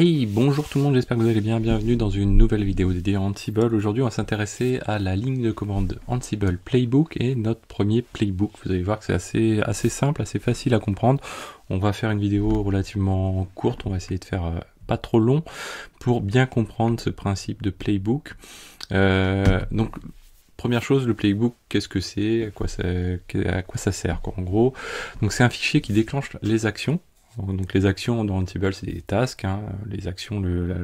Hey, bonjour tout le monde, j'espère que vous allez bien, bienvenue dans une nouvelle vidéo dédiée à Ansible. Aujourd'hui on va s'intéresser à la ligne de commande Ansible Playbook et notre premier Playbook. Vous allez voir que c'est assez, assez simple, assez facile à comprendre. On va faire une vidéo relativement courte, on va essayer de faire euh, pas trop long pour bien comprendre ce principe de Playbook. Euh, donc Première chose, le playbook, qu'est-ce que c'est, à quoi ça, à quoi ça sert, quoi, en gros. Donc c'est un fichier qui déclenche les actions donc les actions dans Ansible, c'est des tasks. Hein. Les actions, la,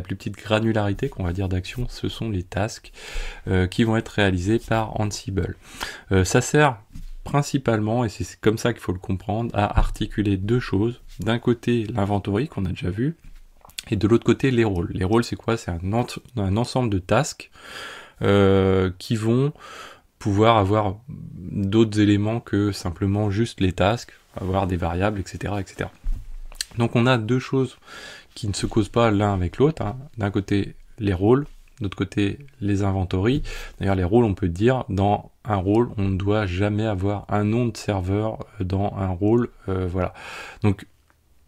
plus, petite granularité qu'on va dire d'action, ce sont les tasks euh, qui vont être réalisés par Ansible. Euh, ça sert principalement, et c'est comme ça qu'il faut le comprendre, à articuler deux choses. D'un côté, l'inventory qu'on a déjà vu, et de l'autre côté, les rôles. Les rôles, c'est quoi C'est un, ensemble de tasks euh, qui vont pouvoir avoir d'autres éléments que simplement juste les tasks avoir des variables, etc., etc. Donc on a deux choses qui ne se causent pas l'un avec l'autre. Hein. D'un côté, les rôles, d'autre côté, les inventories. D'ailleurs, les rôles, on peut dire, dans un rôle, on ne doit jamais avoir un nom de serveur euh, dans un rôle. Euh, voilà. Donc,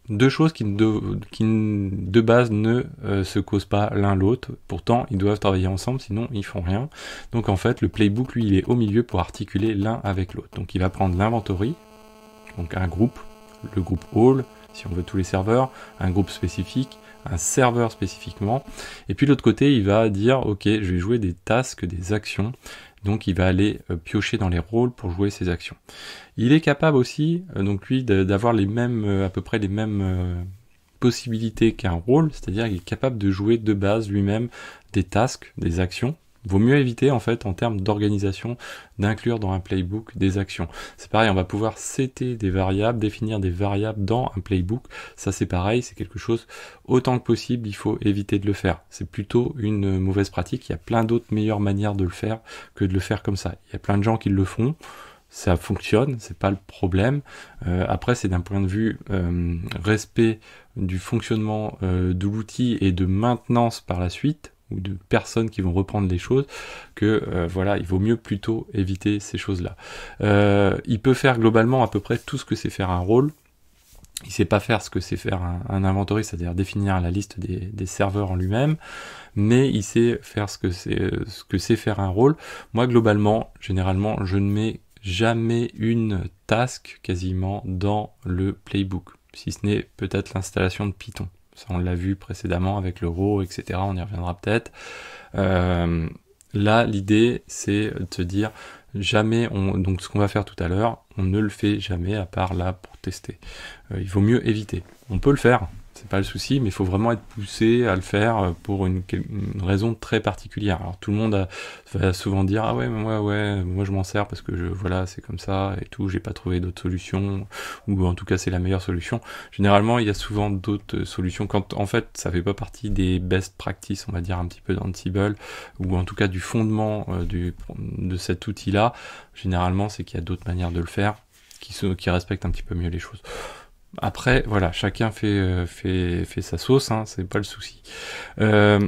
deux choses qui de, qui de base ne euh, se causent pas l'un l'autre. Pourtant, ils doivent travailler ensemble, sinon ils font rien. Donc en fait, le playbook, lui, il est au milieu pour articuler l'un avec l'autre. Donc il va prendre l'inventory, donc un groupe, le groupe all, si on veut tous les serveurs, un groupe spécifique, un serveur spécifiquement. Et puis l'autre côté, il va dire, ok, je vais jouer des tasks, des actions. Donc il va aller euh, piocher dans les rôles pour jouer ses actions. Il est capable aussi, euh, donc lui, d'avoir les mêmes, euh, à peu près les mêmes possibilités qu'un rôle, c'est-à-dire qu'il est capable de jouer de base lui-même des tasks, des actions, Vaut mieux éviter en fait en termes d'organisation d'inclure dans un playbook des actions. C'est pareil, on va pouvoir citer des variables, définir des variables dans un playbook. Ça c'est pareil, c'est quelque chose autant que possible, il faut éviter de le faire. C'est plutôt une mauvaise pratique. Il y a plein d'autres meilleures manières de le faire que de le faire comme ça. Il y a plein de gens qui le font ça fonctionne, c'est pas le problème. Euh, après, c'est d'un point de vue euh, respect du fonctionnement euh, de l'outil et de maintenance par la suite ou de personnes qui vont reprendre les choses, que euh, voilà, il vaut mieux plutôt éviter ces choses-là. Euh, il peut faire globalement à peu près tout ce que c'est faire un rôle. Il sait pas faire ce que c'est faire un, un inventory, c'est-à-dire définir la liste des, des serveurs en lui-même, mais il sait faire ce que c'est euh, ce que c'est faire un rôle. Moi, globalement, généralement, je ne mets jamais une task quasiment dans le playbook, si ce n'est peut-être l'installation de Python. Ça, on l'a vu précédemment avec l'euro, etc. On y reviendra peut-être. Euh, là, l'idée, c'est de se dire jamais on, donc ce qu'on va faire tout à l'heure, on ne le fait jamais à part là pour tester. Euh, il vaut mieux éviter. On peut le faire, c'est pas le souci, mais il faut vraiment être poussé à le faire euh, pour une, raison très particulière. Alors tout le monde va souvent dire ah ouais, mais moi ouais, moi je m'en sers parce que je voilà, c'est comme ça et tout, j'ai pas trouvé d'autres solutions ou en tout cas c'est la meilleure solution. Généralement, il y a souvent d'autres euh, solutions quand en fait ça fait pas partie des best practices, on va dire un petit peu d'Ansible ou en tout cas du fondement euh, du, de cet outil là. Généralement, c'est qu'il y a d'autres manières de le faire qui, qui respectent un petit peu mieux les choses. Après, voilà, chacun euh, fait, sa sauce, hein, c'est pas le souci. Euh,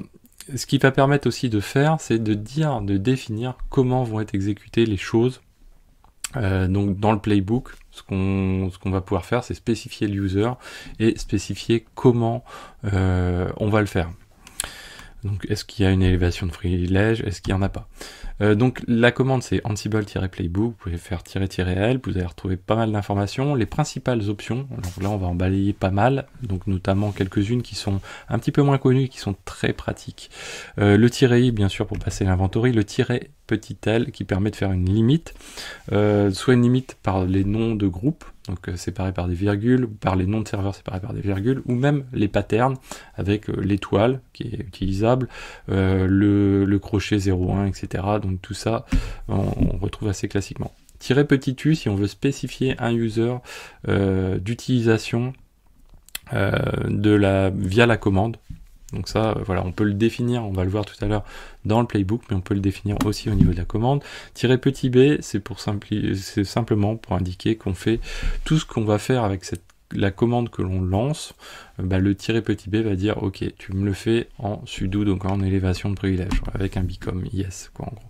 ce qui va permettre aussi de faire, c'est de dire, de définir comment vont être exécutées les choses. Euh, donc dans le playbook, ce qu'on va pouvoir faire, c'est spécifier l'user et spécifier comment on va le faire. Donc est-ce qu'il y a une élévation de privilège Est-ce qu'il n'y en a pas euh, Donc la commande c'est ansible-playbook, vous pouvez faire "-l", vous allez retrouver pas mal d'informations, les principales options, donc là on va en balayer pas mal, donc notamment quelques-unes qui sont un petit peu moins connues, qui sont très pratiques. Euh, le "-i bien sûr pour passer l'inventory, le petit L qui permet de faire une limite, euh, soit une limite par les noms de groupes, donc séparé euh, séparés par des virgules, par les noms de serveurs séparés par des virgules, ou même les patterns avec euh, l'étoile qui est utilisable, le, crochet 01, etc. Donc tout ça, on, retrouve assez classiquement. Tirer petit u, si on veut spécifier un user d'utilisation de la, via la commande, donc ça, euh, voilà, on peut le définir, on va le voir tout à l'heure dans le playbook, mais on peut le définir aussi au niveau de la commande. Tirer petit b, c'est pour simpli simplement pour indiquer qu'on fait tout ce qu'on va faire avec cette la commande que l'on lance, euh, bah, le tiret petit b va dire ok tu me le fais en sudo donc en élévation de privilège avec un bicom yes quoi en gros.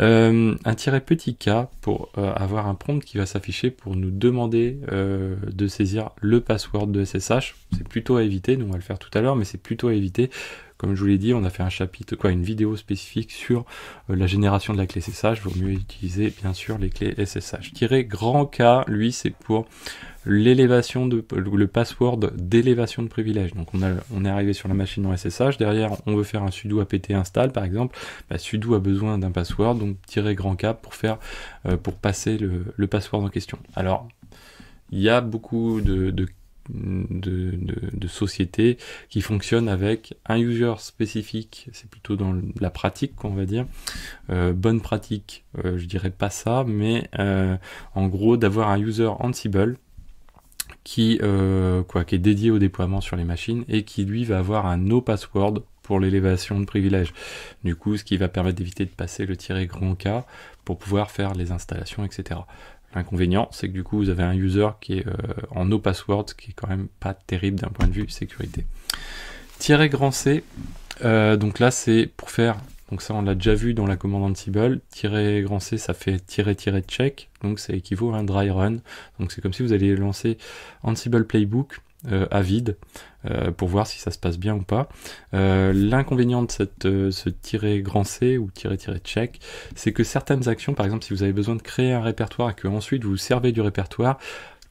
Euh, un tiré petit k pour euh, avoir un prompt qui va s'afficher pour nous demander de saisir le password de SSH. C'est plutôt à éviter, nous on va le faire tout à l'heure, mais c'est plutôt à éviter. Comme je vous l'ai dit, on a fait un chapitre, quoi, une vidéo spécifique sur la génération de la clé SSH. Vaut mieux utiliser bien sûr les clés SSH. tirer grand K, lui, c'est pour l'élévation de le password d'élévation de privilège. Donc on, a, on est arrivé sur la machine en SSH, derrière on veut faire un sudo apt install par exemple, bah, sudo a besoin d'un password, donc tirer grand cap pour faire euh, pour passer le, le, password en question. Alors il y a beaucoup de, de de, sociétés qui fonctionnent avec un user spécifique, c'est plutôt dans la pratique qu'on va dire, euh, bonne pratique, euh, je dirais pas ça, mais en gros d'avoir un user Ansible euh, qui, est dédié au déploiement sur les machines et qui lui va avoir un no password pour l'élévation de privilèges. Du coup, ce qui va permettre d'éviter de passer le tiret grand K pour pouvoir faire les installations, etc. L'inconvénient, c'est que du coup, vous avez un user qui est euh, en no password, ce qui est quand même pas terrible d'un point de vue sécurité. Tiret grand C, euh, donc là, c'est pour faire donc ça, on l'a déjà vu dans la commande Ansible. Tirer grand C, ça fait tirer tirer check. Donc ça équivaut à un dry run. Donc c'est comme si vous allez lancer Ansible Playbook euh, à vide euh, pour voir si ça se passe bien ou pas. Euh, l'inconvénient de cette, ce tirer grand C ou tirer tirer check, c'est que certaines actions, par exemple si vous avez besoin de créer un répertoire et que ensuite vous servez du répertoire,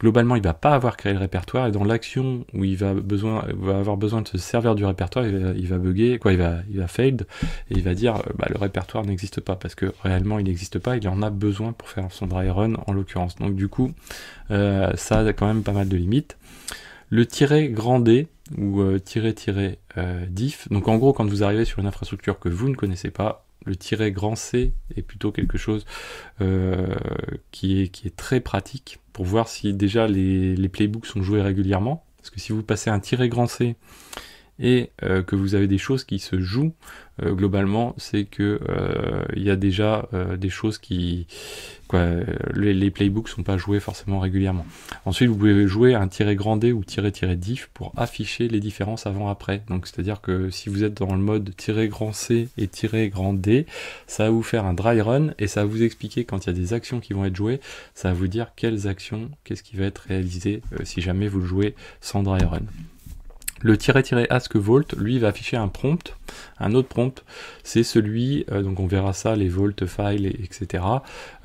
globalement, il va pas avoir créé le répertoire, et dans l'action où il va, besoin, va avoir besoin de se servir du répertoire, il va, il bugger, quoi, il va, il va failed, et il va dire, euh, bah, le répertoire n'existe pas, parce que réellement, il n'existe pas, il en a besoin pour faire son dry run, en l'occurrence. Donc, du coup, euh, ça a quand même pas mal de limites. Le tiret grand D, ou tirer euh, tiret tiret diff, donc en gros, quand vous arrivez sur une infrastructure que vous ne connaissez pas, le tiret grand C est plutôt quelque chose euh, qui, est, qui est très pratique pour voir si déjà les, les playbooks sont joués régulièrement. Parce que si vous passez un tiret grand C et euh, que vous avez des choses qui se jouent euh, globalement, c'est que euh, il y a déjà des choses qui les, playbooks playbooks sont pas joués forcément régulièrement. Ensuite, vous pouvez jouer un grand D ou tiret tiret diff pour afficher les différences avant après. Donc c'est-à-dire que si vous êtes dans le mode tiret grand C et tiret grand D, ça va vous faire un dry run et ça va vous expliquer quand il y a des actions qui vont être jouées, ça va vous dire quelles actions, qu'est-ce qui va être réalisé si jamais vous le jouez sans dry run. Le "-ask volt", lui, va afficher un prompt. Un autre prompt, c'est celui, euh, donc on verra ça, les volt files, etc.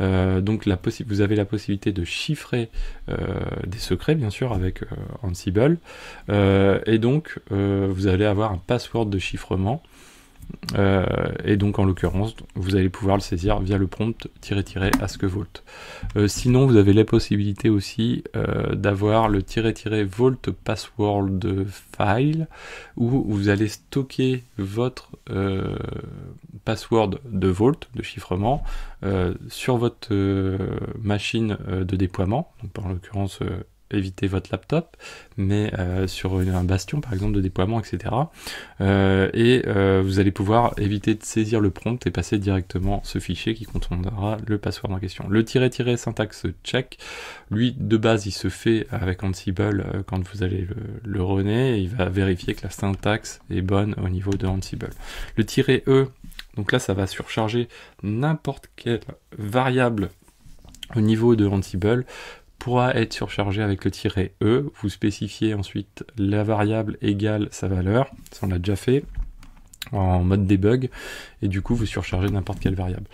Euh, donc la vous avez la possibilité de chiffrer euh, des secrets, bien sûr, avec Ansible. et donc, vous allez avoir un password de chiffrement euh, et donc en l'occurrence, vous allez pouvoir le saisir via le prompt que euh, sinon, vous avez la possibilité aussi euh, d'avoir le -volt password file où vous allez stocker votre password de Vault, de chiffrement, sur votre machine de déploiement, en l'occurrence éviter votre laptop, mais euh, sur un bastion par exemple de déploiement, etc. et euh, euh, vous allez pouvoir éviter de saisir le prompt et passer directement ce fichier qui contiendra le password en question. Le tiret tiret syntaxe check, lui de base il se fait avec Ansible quand vous allez le, le et il va vérifier que la syntaxe est bonne au niveau de Ansible. Le tiret e, donc là ça va surcharger n'importe quelle variable au niveau de Ansible pourra être surchargé avec le tiret E. Vous spécifiez ensuite la variable égale sa valeur, ça on l'a déjà fait en mode debug, et du coup vous surchargez n'importe quelle variable.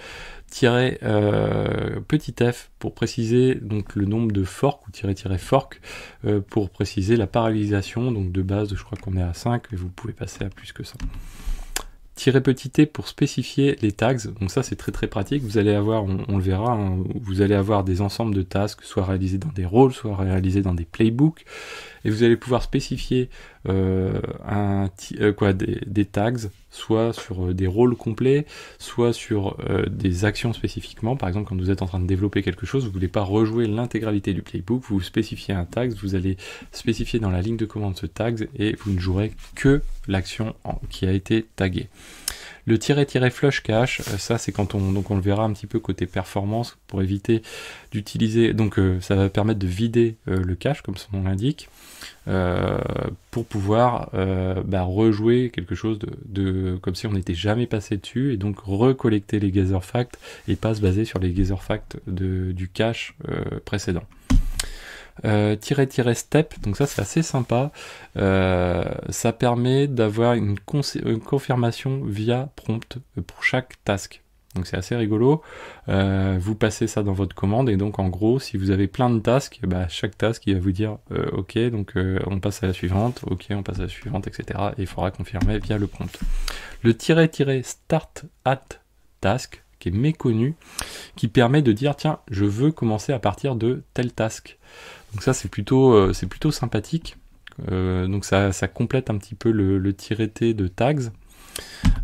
Tiret euh, petit f pour préciser donc le nombre de forks ou tiret tiret fork euh, pour préciser la parallélisation donc de base je crois qu'on est à 5 mais vous pouvez passer à plus que ça. Tiret petit t pour spécifier les tags, donc ça c'est très très pratique, vous allez avoir, on, le verra, hein, vous allez avoir des ensembles de tasks, soit réalisés dans des rôles, soit réalisés dans des playbooks, et vous allez pouvoir spécifier euh, un euh, quoi, des, tags, soit sur euh, des rôles complets, soit sur des actions spécifiquement. Par exemple, quand vous êtes en train de développer quelque chose, vous ne voulez pas rejouer l'intégralité du playbook, vous spécifiez un tag, vous allez spécifier dans la ligne de commande ce tag et vous ne jouerez que l'action qui a été taguée. Le tiret-flush cache, euh, ça c'est quand on, donc on le verra un petit peu côté performance pour éviter d'utiliser, donc euh, ça va permettre de vider euh, le cache comme son nom l'indique, pour pouvoir bah, rejouer quelque chose de, comme si on n'était jamais passé dessus et donc recollecter les gazer facts et pas se baser sur les gazer facts du cache précédent. Euh, step donc ça c'est assez sympa euh, ça permet d'avoir une, confirmation via prompt pour chaque task donc c'est assez rigolo euh, vous passez ça dans votre commande et donc en gros si vous avez plein de tasks bah, chaque task il va vous dire ok donc on passe à la suivante ok on passe à la suivante etc il faudra confirmer via le prompt le start at task qui est méconnu, qui permet de dire tiens, je veux commencer à partir de telle task. Donc ça c'est plutôt, euh, c'est plutôt sympathique. Euh, donc ça, complète un petit peu le, le tiré de tags.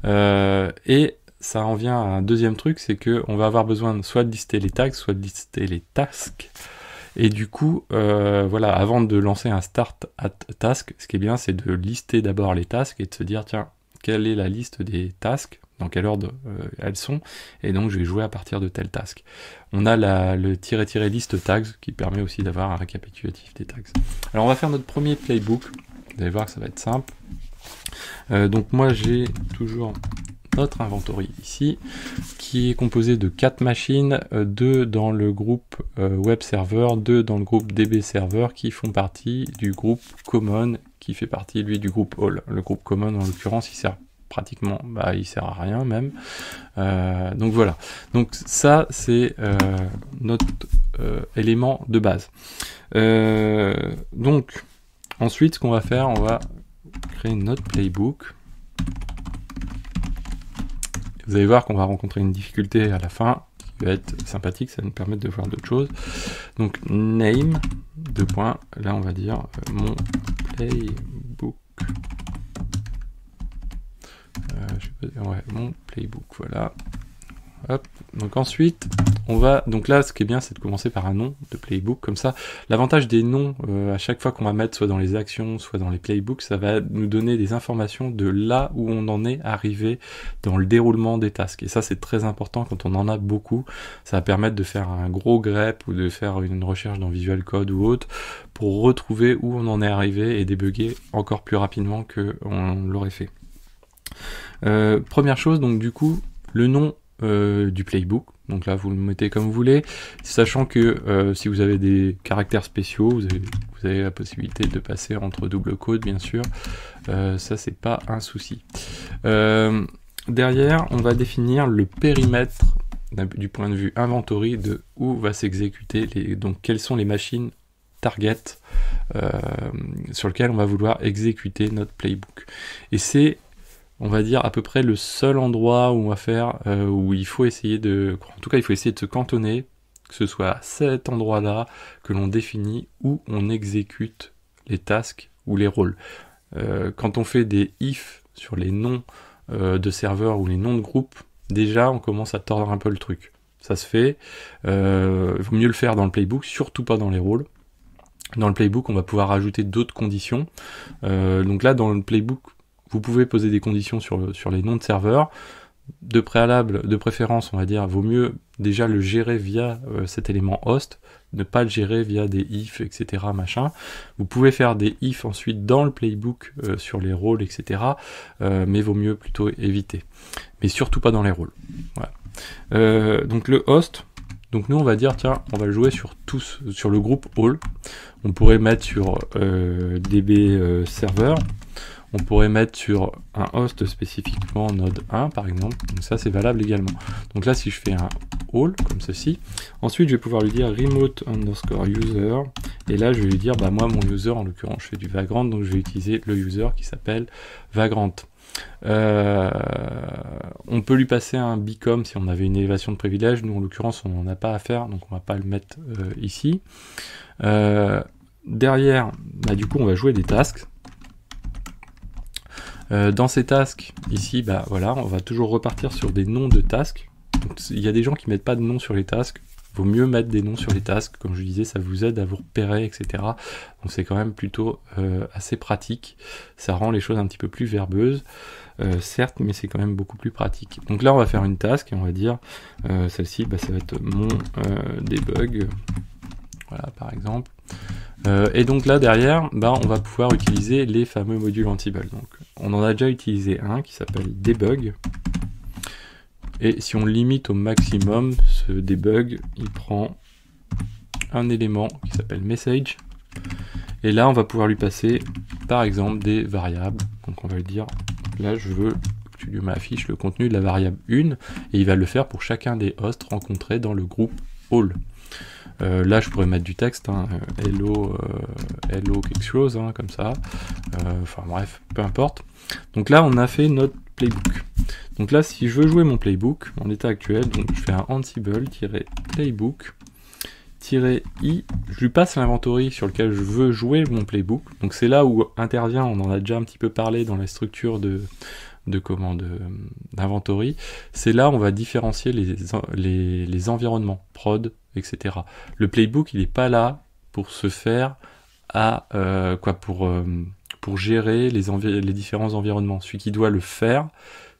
Euh, et ça en vient à un deuxième truc, c'est que on va avoir besoin soit de lister les tags, soit de lister les tasks. Et du coup, voilà, avant de lancer un start at task, ce qui est bien, c'est de lister d'abord les tasks et de se dire, tiens, quelle est la liste des tasks dans quel ordre euh, elles sont, et donc je vais jouer à partir de telle task. On a la, le tirer liste tags qui permet aussi d'avoir un récapitulatif des tags. Alors on va faire notre premier playbook, vous allez voir que ça va être simple. Euh, donc moi j'ai toujours notre inventory ici, qui est composé de quatre machines, euh, deux dans le groupe web server, deux dans le groupe DB server, qui font partie du groupe common, qui fait partie lui du groupe all. Le groupe common en l'occurrence, il sert pratiquement, bah, il sert à rien même. Euh, donc voilà. Donc ça, c'est euh, notre euh, élément de base. donc ensuite, ce qu'on va faire, on va créer notre playbook. Vous allez voir qu'on va rencontrer une difficulté à la fin qui va être sympathique, ça va nous permettre de voir d'autres choses. Donc name, deux points, là on va dire mon playbook. Ouais, mon playbook, voilà. Donc ensuite, on va. Donc là, ce qui est bien, c'est de commencer par un nom de playbook. Comme ça, l'avantage des noms, euh, à chaque fois qu'on va mettre soit dans les actions, soit dans les playbooks, ça va nous donner des informations de là où on en est arrivé dans le déroulement des tasks. Et ça, c'est très important quand on en a beaucoup. Ça va permettre de faire un gros grep ou de faire une recherche dans Visual Code ou autre pour retrouver où on en est arrivé et débugger encore plus rapidement que on l'aurait fait. Euh, première chose, donc du coup, le nom euh, du playbook. Donc là, vous le mettez comme vous voulez, sachant que euh, si vous avez des caractères spéciaux, vous avez, la possibilité de passer entre double code, bien sûr. ça, c'est pas un souci. derrière, on va définir le périmètre du point de vue inventory de où va s'exécuter les donc quelles sont les machines target sur lesquelles on va vouloir exécuter notre playbook. Et c'est on va dire, à peu près le seul endroit où on va faire, euh, où il faut essayer de, en tout cas, il faut essayer de se cantonner, que ce soit cet endroit-là que l'on définit où on exécute les tasks ou les rôles. Euh, quand on fait des if sur les noms euh, de serveurs ou les noms de groupes, déjà on commence à tordre un peu le truc. Ça se fait. Il vaut mieux le faire dans le playbook, surtout pas dans les rôles dans le playbook, on va pouvoir ajouter d'autres conditions. donc là, dans le playbook, vous pouvez poser des conditions sur, sur les noms de serveurs. De préalable, de préférence, on va dire, vaut mieux déjà le gérer via euh, cet élément host, ne pas le gérer via des if, etc. machin. Vous pouvez faire des if ensuite dans le playbook euh, sur les rôles, etc. Euh, mais vaut mieux plutôt éviter. Mais surtout pas dans les rôles. donc le host, donc nous on va dire tiens on va le jouer sur tous, sur le groupe all. On pourrait mettre sur DB serveur on pourrait mettre sur un host spécifiquement node 1 par exemple, donc ça c'est valable également. Donc là si je fais un all comme ceci, ensuite je vais pouvoir lui dire remote underscore user, et là je vais lui dire bah moi mon user en l'occurrence je fais du vagrant, donc je vais utiliser le user qui s'appelle vagrant. Euh, on peut lui passer un bicom si on avait une élévation de privilège, nous en l'occurrence on n'en a pas à faire, donc on va pas le mettre euh, ici. Euh, derrière, bah, du coup on va jouer des tasks, euh, dans ces tasks, ici, bah voilà, on va toujours repartir sur des noms de tasks. il y a des gens qui mettent pas de noms sur les tasks. Vaut mieux mettre des noms sur les tasks, comme je disais, ça vous aide à vous repérer, etc. Donc c'est quand même plutôt euh, assez pratique. Ça rend les choses un petit peu plus verbeuses, euh, certes, mais c'est quand même beaucoup plus pratique. Donc là, on va faire une task et on va dire celle-ci, bah, ça va être mon debug voilà, par exemple. Euh, et donc là, derrière, bah, on va pouvoir utiliser les fameux modules antibal Donc, on en a déjà utilisé un qui s'appelle debug. Et si on limite au maximum ce debug, il prend un élément qui s'appelle message. Et là, on va pouvoir lui passer, par exemple, des variables. Donc on va lui dire, là, je veux que tu lui m'affiches le contenu de la variable 1. Et il va le faire pour chacun des hosts rencontrés dans le groupe all. Euh, là, je pourrais mettre du texte, hein. euh, hello, euh, hello quelque chose, hein, comme ça. Enfin bref, peu importe. Donc là, on a fait notre playbook. Donc là, si je veux jouer mon playbook, en état actuel, donc je fais un ansible-playbook. -i, je lui passe l'inventory sur lequel je veux jouer mon playbook. Donc c'est là où intervient, on en a déjà un petit peu parlé dans la structure de, de commande euh, d'inventory, c'est là où on va différencier les, les, environnements, prod, etc. Le playbook, il n'est pas là pour se faire à euh, quoi pour, euh, pour gérer les, les différents environnements. Celui qui doit le faire,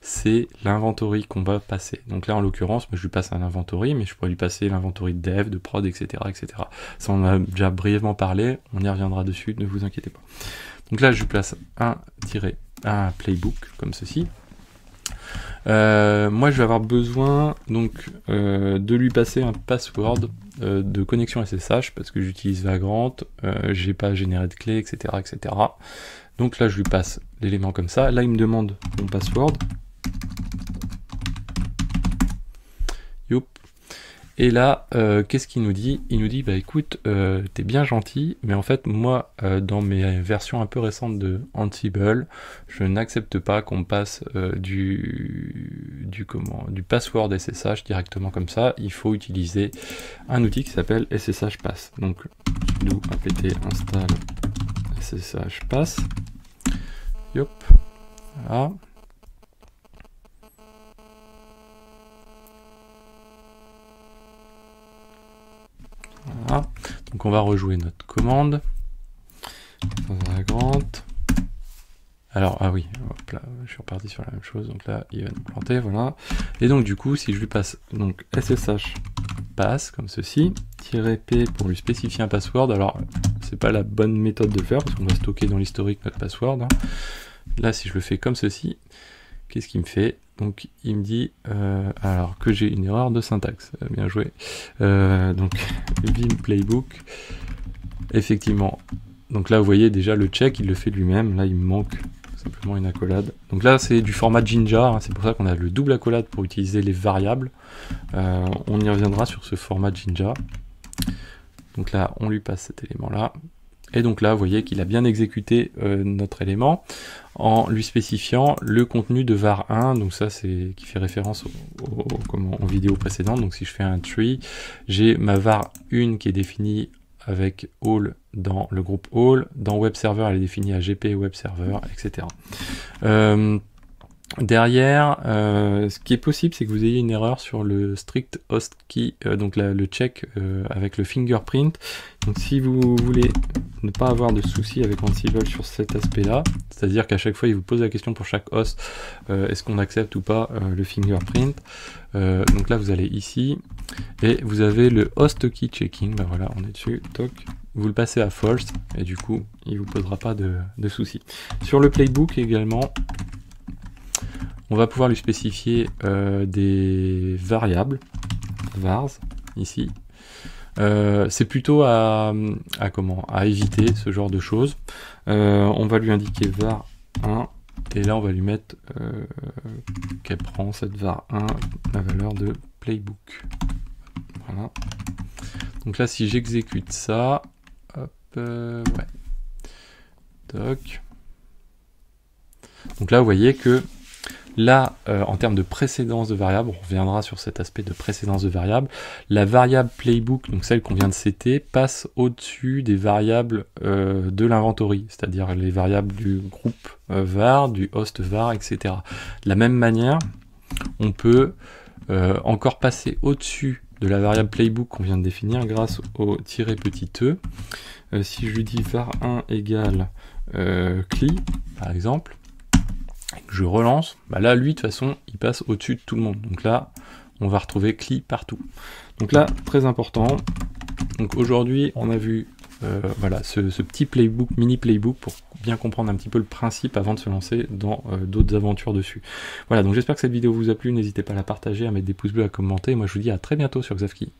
c'est l'inventory qu'on va passer. Donc là, en l'occurrence, je lui passe un inventory, mais je pourrais lui passer l'inventory de dev, de prod, etc., etc. Ça, on a déjà brièvement parlé, on y reviendra dessus, ne vous inquiétez pas. Donc là, je lui place un tiré. Ah, playbook, comme ceci. Euh, moi, je vais avoir besoin donc euh, de lui passer un password euh, de connexion SSH parce que j'utilise Vagrant, j'ai pas généré de clé, etc., etc. Donc là, je lui passe l'élément comme ça. Là, il me demande mon password. Et là, euh, qu'est-ce qu'il nous dit Il nous dit, bah écoute, euh, t'es bien gentil, mais en fait, moi, euh, dans mes versions un peu récentes de Ansible, je n'accepte pas qu'on passe du, du, comment, du password SSH directement comme ça. Il faut utiliser un outil qui s'appelle SSH Pass. Donc, nous apt install SSH Pass. Yop. Voilà. on va rejouer notre commande. Grande. Alors, ah oui, là, je suis reparti sur la même chose. Donc là, il va nous planter, voilà. Et donc du coup, si je lui passe donc SSH pass, comme ceci, -p pour lui spécifier un password. Alors, c'est pas la bonne méthode de faire, parce qu'on va stocker dans l'historique notre password. Hein. Là, si je le fais comme ceci, qu'est-ce qui me fait donc il me dit euh, alors que j'ai une erreur de syntaxe. Euh, bien joué. Euh, donc Vim Playbook. Effectivement. Donc là vous voyez déjà le check, il le fait lui-même. Là il me manque simplement une accolade. Donc là c'est du format Jinja, hein. c'est pour ça qu'on a le double accolade pour utiliser les variables. on y reviendra sur ce format Jinja. Donc là on lui passe cet élément là. Et donc là, vous voyez qu'il a bien exécuté euh, notre élément en lui spécifiant le contenu de var1, donc ça c'est qui fait référence au, au, précédentes en vidéo précédente, donc si je fais un tree, j'ai ma var1 qui est définie avec all dans le groupe all, dans web server elle est définie à gp web server, etc. Euh, Derrière, euh, ce qui est possible, c'est que vous ayez une erreur sur le strict host key, euh, donc le check euh, avec le fingerprint. Donc si vous voulez ne pas avoir de soucis avec Ansible sur cet aspect-là, c'est-à-dire qu'à chaque fois, il vous pose la question pour chaque host, est-ce qu'on accepte ou pas le fingerprint Donc là, vous allez ici, et vous avez le host key checking, ben voilà, on est dessus, toc, vous le passez à false et du coup il vous posera pas de, de soucis. Sur le playbook également, on va pouvoir lui spécifier euh, des variables, vars, ici. Euh, c'est plutôt à, comment à éviter ce genre de choses. Euh, on va lui indiquer var 1 et là on va lui mettre qu'elle prend cette var 1 la valeur de playbook. Voilà. Donc là si j'exécute ça, hop, ouais. Donc là vous voyez que Là, euh, en termes de précédence de variable, on reviendra sur cet aspect de précédence de variable, la variable playbook, donc celle qu'on vient de citer, passe au-dessus des variables euh, de l'inventory, c'est-à-dire les variables du groupe euh, var, du host var, etc. De la même manière, on peut encore passer au-dessus de la variable playbook qu'on vient de définir grâce au tiret petit e. si je lui dis var1 égale cli, par exemple, je relance, bah là, lui, de toute façon, il passe au-dessus de tout le monde. Donc là, on va retrouver CLI partout. Donc là, très important. Donc aujourd'hui, on a vu euh, voilà, ce, petit playbook, mini playbook, pour bien comprendre un petit peu le principe avant de se lancer dans euh, d'autres aventures dessus. Voilà, donc j'espère que cette vidéo vous a plu. N'hésitez pas à la partager, à mettre des pouces bleus, à commenter. Moi, je vous dis à très bientôt sur Xavki.